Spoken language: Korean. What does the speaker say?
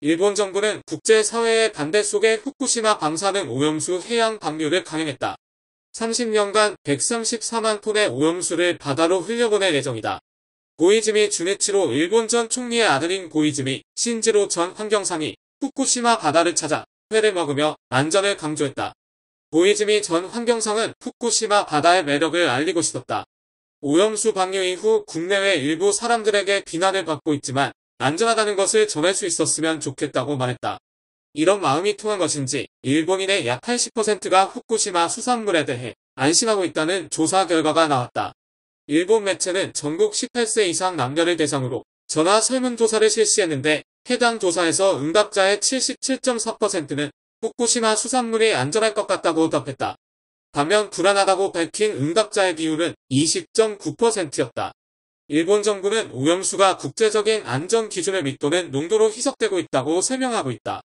일본 정부는 국제사회의 반대 속에 후쿠시마 방사능 오염수 해양 방류를 강행했다. 30년간 134만 톤의 오염수를 바다로 흘려보낼 예정이다. 고이즈미 주네치로 일본 전 총리의 아들인 고이즈미 신지로 전 환경상이 후쿠시마 바다를 찾아 회를 먹으며 안전을 강조했다. 고이즈미 전 환경상은 후쿠시마 바다의 매력을 알리고 싶었다. 오염수 방류 이후 국내외 일부 사람들에게 비난을 받고 있지만 안전하다는 것을 전할 수 있었으면 좋겠다고 말했다. 이런 마음이 통한 것인지 일본인의 약 80%가 후쿠시마 수산물에 대해 안심하고 있다는 조사 결과가 나왔다. 일본 매체는 전국 18세 이상 남녀를 대상으로 전화 설문조사를 실시했는데 해당 조사에서 응답자의 77.4%는 후쿠시마 수산물이 안전할 것 같다고 답했다. 반면 불안하다고 밝힌 응답자의 비율은 20.9%였다. 일본 정부는 오염수가 국제적인 안전 기준을 밑도는 농도로 희석되고 있다고 설명하고 있다.